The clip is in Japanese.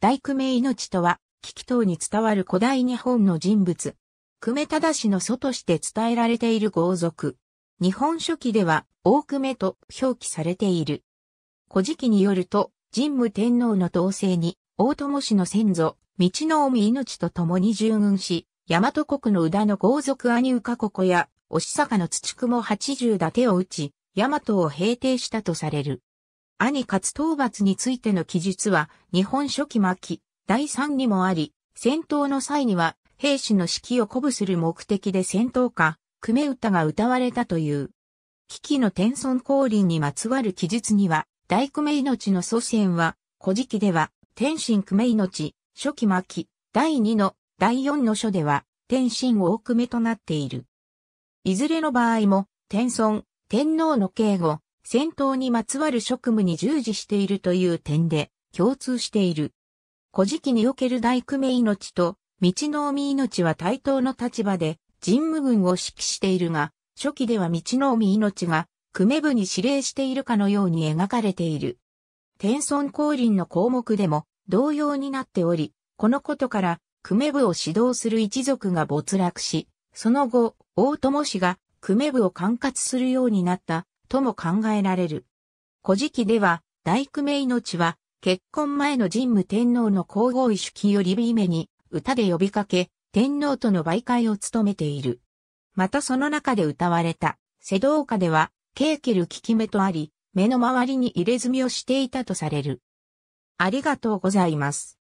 大久米命とは、危機等に伝わる古代日本の人物。久米忠氏の祖として伝えられている豪族。日本書紀では、大久米と表記されている。古事記によると、神武天皇の統制に、大友氏の先祖、道の海命と共に従軍し、大和国の宇田の豪族兄宇かここや、押坂の土雲八十伊達を打ち、大和を平定したとされる。兄勝討伐についての記述は、日本初期末期、第3にもあり、戦闘の際には、兵士の士気を鼓舞する目的で戦闘歌、久米歌が歌われたという。危機の天孫降臨にまつわる記述には、大久米命の祖先は、古事記では、天神久米命、初期末期、第2の、第4の書では、天神大久米となっている。いずれの場合も、天孫、天皇の敬語、戦闘にまつわる職務に従事しているという点で共通している。古事記における大工命と道の海命は対等の立場で神武軍を指揮しているが、初期では道の海命が久米部に指令しているかのように描かれている。天孫降臨の項目でも同様になっており、このことから久米部を指導する一族が没落し、その後、大友氏が久米部を管轄するようになったとも考えられる。古事記では、大工名命は、結婚前の神武天皇の皇后意識より姫に、歌で呼びかけ、天皇との媒介を務めている。またその中で歌われた、瀬戸岡では、ケーケル効き目とあり、目の周りに入れ墨をしていたとされる。ありがとうございます。